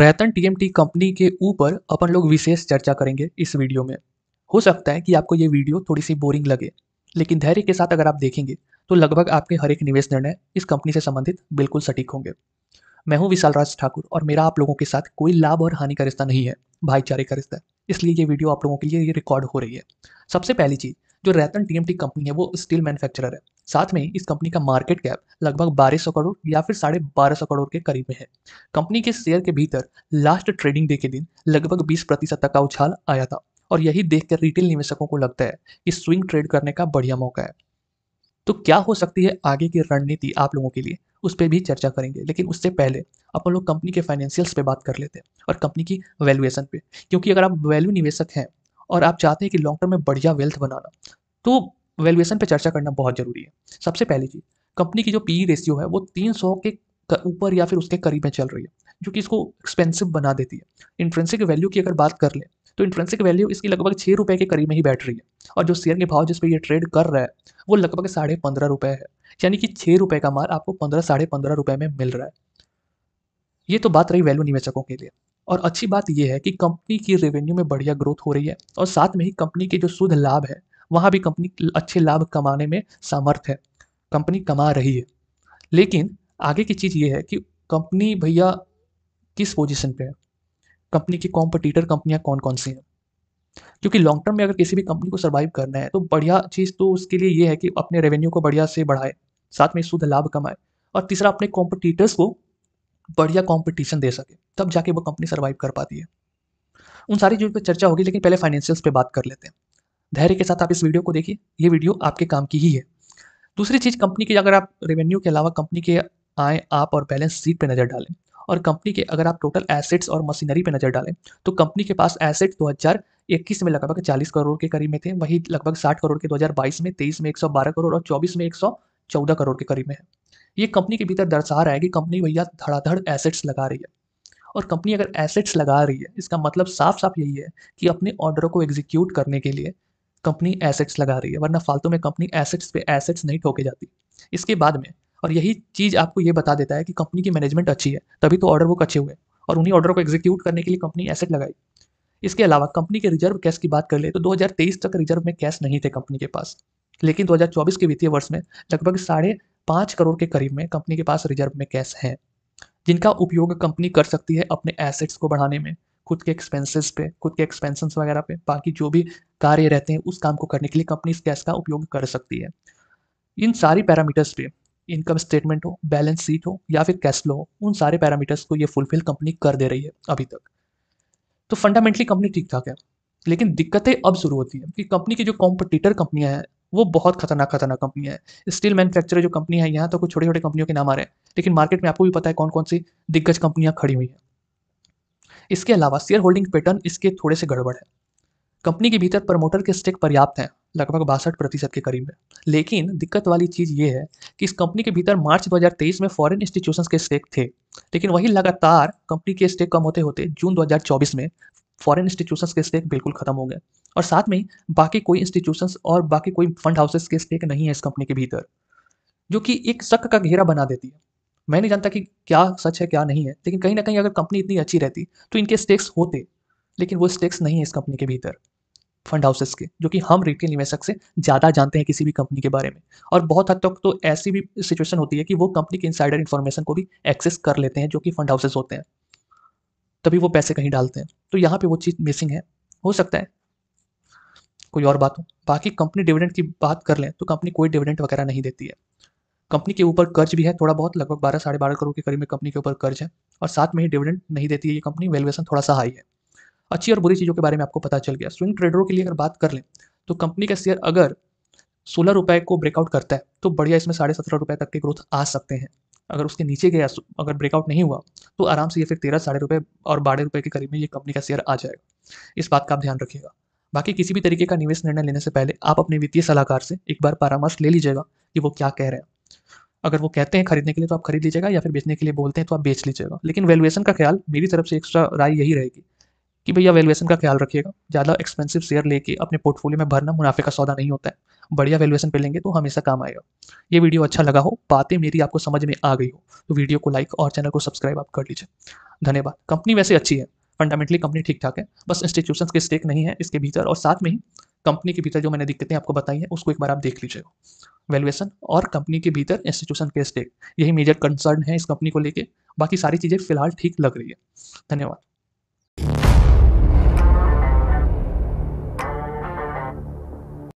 रैतन TMT company के ऊपर अपन लोग विशेष चर्चा करेंगे इस वीडियो में हो सकता है कि आपको ये वीडियो थोड़ी सी बोरिंग लगे लेकिन धैर्य के साथ अगर आप देखेंगे तो लगभग आपके हर एक निवेश निर्णय इस कंपनी से संबंधित बिल्कुल सटीक होंगे मैं हूं विशाल राज ठाकुर और मेरा आप लोगों के साथ कोई लाभ और हानि का रिश्ता नहीं है भाईचारे का रिश्ता इसलिए ये वीडियो आप लोगों के लिए रिकॉर्ड हो रही है सबसे पहली चीज़ जो रैतन टीएमटी कंपनी है वो स्टील मैन्युफैक्चरर है साथ में इस कंपनी का मार्केट कैप लगभग बारह सौ करोड़ या फिर साढ़े बारह सौ करोड़ के करीब में है कंपनी के शेयर के भीतर लास्ट ट्रेडिंग डे के दिन लगभग बीस प्रतिशत तक का उछाल आया था और यही देखकर रिटेल निवेशकों को लगता है कि स्विंग ट्रेड करने का बढ़िया मौका है तो क्या हो सकती है आगे की रणनीति आप लोगों के लिए उस पर भी चर्चा करेंगे लेकिन उससे पहले अपन लोग कंपनी के फाइनेंशियल्स पे बात कर लेते हैं और कंपनी की वैल्यूएशन पे क्योंकि अगर आप वैल्यू निवेशक हैं और आप चाहते हैं कि लॉन्ग टर्म में बढ़िया वेल्थ बनाना तो वैल्यूएशन पे चर्चा करना बहुत ज़रूरी है सबसे पहली चीज़ कंपनी की जो पी रेशियो e है वो 300 के ऊपर या फिर उसके करीब में चल रही है जो कि इसको एक्सपेंसिव बना देती है इंट्रेंसिक वैल्यू की अगर बात कर लें तो इंट्रेंसिक वैल्यू इसकी लगभग छः रुपये के करीब में ही बैठ रही है और जो शेयर के भाव जिस पर ये ट्रेड कर रहा है वो लगभग साढ़े पंद्रह रुपये है यानी कि छः रुपये का माल आपको पंद्रह साढ़े पंद्रह रुपये में मिल रहा है ये तो बात रही वैल्यू निवेशकों के लिए और अच्छी बात यह है कि कंपनी की रेवेन्यू में बढ़िया ग्रोथ हो रही है और साथ में ही कंपनी के जो शुद्ध लाभ है वहाँ भी कंपनी अच्छे लाभ कमाने में सामर्थ है कंपनी कमा रही है लेकिन आगे की चीज़ ये है कि कंपनी भैया किस पोजीशन पे है कंपनी की कॉम्पिटिटर कंपनियाँ कौन कौन सी हैं क्योंकि लॉन्ग टर्म में अगर किसी भी कंपनी को सर्वाइव करना है तो बढ़िया चीज़ तो उसके लिए ये है कि अपने रेवेन्यू को बढ़िया से बढ़ाए साथ में शुद्ध लाभ कमाए और तीसरा अपने कॉम्पिटिटर्स को बढ़िया कॉम्पिटिशन दे सके तब जाके वो कंपनी सर्वाइव कर पाती है उन सारी चीज़ों पर चर्चा होगी लेकिन पहले फाइनेंशियल्स पर बात कर लेते हैं धैर्य के साथ आप इस वीडियो को देखिए ये वीडियो आपके काम की ही है दूसरी चीज़ कंपनी की अगर आप रेवेन्यू के अलावा कंपनी के आए आप और बैलेंस शीट पर नज़र डालें और कंपनी के अगर आप टोटल एसेट्स और मशीनरी पर नज़र डालें तो कंपनी के पास एसेट्स 2021 में लगभग 40 करोड़ के करीब में थे वही लगभग 60 करोड़ के 2022 में 23 में 112 करोड़ और 24 में 114 करोड़ के करीब में है ये कंपनी के भीतर दर्शा रहा है कि कंपनी भैया धड़ाधड़ एसेट्स लगा रही है और कंपनी अगर एसेट्स लगा रही है इसका मतलब साफ साफ यही है कि अपने ऑर्डर को एग्जीक्यूट करने के लिए कंपनी एसेट्स लगा रही है वरना फालतू में कंपनी एसेट्स पे एसेट्स नहीं ठोके जाती इसके बाद में और यही चीज़ आपको ये बता देता है कि कंपनी की मैनेजमेंट अच्छी है तभी तो ऑर्डर बुक अच्छे हुए और उन्हीं ऑर्डर को एग्जीक्यूट करने के लिए कंपनी एसेट लगाई इसके अलावा कंपनी के रिजर्व कैश की बात कर ले तो 2023 तक रिजर्व में कैश नहीं थे कंपनी के पास लेकिन 2024 के वित्तीय वर्ष में लगभग साढ़े पाँच करोड़ के करीब में कंपनी के पास रिजर्व में कैश है जिनका उपयोग कंपनी कर सकती है अपने एसेट्स को बढ़ाने में खुद के एक्सपेंसेस पे खुद के एक्सपेंसन वगैरह पे बाकी जो भी कार्य रहते हैं उस काम को करने के लिए कंपनी इस कैश का उपयोग कर सकती है इन सारी पैरामीटर्स पे इनकम स्टेटमेंट हो बैलेंस शीट हो या फिर कैश फ्लो हो उन सारे पैरामीटर्स को ये फुलफिल कंपनी कर दे रही है अभी तक तो फंडामेंटली कंपनी ठीक ठाक है लेकिन दिक्कतें अब शुरू होती हैं कि कंपनी की जो कॉम्पिटिटर कंपनियां हैं वो बहुत खतरनाक खतरनाक कंपनी है स्टील मैन्युफैक्चरर जो कंपनी है यहाँ तो कुछ छोटे छोटे कंपनियों के नाम आ रहे हैं लेकिन मार्केट में आपको भी पता है कौन कौन सी दिग्गज कंपनियां खड़ी हुई हैं इसके अलावा शेयर होल्डिंग पैटर्न इसके थोड़े से गड़बड़ है कंपनी के भीतर प्रमोटर के स्टेक पर्याप्त हैं लगभग बासठ प्रतिशत के करीब है लेकिन दिक्कत वाली चीज़ ये है कि इस कंपनी के भीतर मार्च 2023 में फॉरेन इंस्टीट्यूशंस के स्टेक थे लेकिन वही लगातार कंपनी के स्टेक कम होते होते जून 2024 में फॉरन इंस्टीट्यूशन के स्टेक बिल्कुल खत्म हो गए और साथ में बाकी कोई इंस्टीट्यूशन और बाकी कोई फंड हाउसेस के स्टेक नहीं है इस कंपनी के भीतर जो कि एक शक का घेरा बना देती है मैं नहीं जानता कि क्या सच है क्या नहीं है लेकिन कहीं ना कहीं अगर कंपनी इतनी अच्छी रहती तो इनके स्टेक्स होते लेकिन वो स्टेक्स नहीं है इस कंपनी के भीतर फंड हाउसेस के जो कि हम रिटेल निवेशक से ज़्यादा जानते हैं किसी भी कंपनी के बारे में और बहुत हद तक तो ऐसी भी सिचुएशन होती है कि वो कंपनी के इंसाइडर इन्फॉर्मेशन को भी एक्सेस कर लेते हैं जो कि फंड हाउसेस होते हैं तभी वो पैसे कहीं डालते हैं तो यहाँ पे वो चीज़ मिसिंग है हो सकता है कोई और बात हो बाकी कंपनी डिविडेंड की बात कर लें तो कंपनी कोई डिविडेंड वगैरह नहीं देती है कंपनी के ऊपर कर्ज भी है थोड़ा बहुत लगभग बारह साढ़े बारह करोड़ के करीब में कंपनी के ऊपर कर्ज है और साथ में ही डिविडेंड नहीं देती है ये कंपनी वैल्यूएशन थोड़ा सा हाई है अच्छी और बुरी चीज़ों के बारे में आपको पता चल गया स्विंग ट्रेडरों के लिए अगर बात कर लें तो कंपनी का शेयर अगर सोलह रुपए को ब्रेकआउट करता है तो बढ़िया इसमें साढ़े सत्रह रुपये तक की ग्रोथ आ सकते हैं अगर उसके नीचे गया अगर ब्रेकआउट नहीं हुआ तो आराम से ये फिर तेरह साढ़े रुपये और बारह रुपये के करीब में ये कंपनी का शेयर आ जाएगा इस बात का आप ध्यान रखिएगा बाकी किसी भी तरीके का निवेश निर्णय लेने से पहले आप अपने वित्तीय सलाहकार से एक बार परामर्श ले लीजिएगा कि वो क्या कह रहे हैं अगर वो कहते हैं खरीदने के लिए तो आप खरीद लीजिएगा या फिर बेचने के लिए बोलते हैं तो आप बेच लीजिएगा लेकिन वैल्यूएशन का ख्याल मेरी तरफ से एक्स्ट्रा राय यही रहेगी कि भैया वैल्यूएशन का ख्याल रखिएगा ज़्यादा एक्सपेंसिव शेयर लेके अपने पोर्टफोलियो में भरना मुनाफे का सौदा नहीं होता है बढ़िया वैल्यूएशन पे लेंगे तो हमेशा काम आएगा ये वीडियो अच्छा लगा हो बातें मेरी आपको समझ में आ गई हो तो वीडियो को लाइक और चैनल को सब्सक्राइब आप कर लीजिए धन्यवाद कंपनी वैसे अच्छी है फंडामेंटली कंपनी ठीक ठाक है बस इंस्टीट्यूशन के स्टेक नहीं है इसके भीतर और साथ में ही कंपनी के भीतर जो मैंने दिक्कतें आपको बताई हैं उसको एक बार आप देख लीजिए वैल्यूएशन और कंपनी के भीतर इंस्टीट्यूशन के स्टेक यही मेजर कंसर्न है इस कंपनी को लेके बाकी सारी चीज़ें फिलहाल ठीक लग रही है धन्यवाद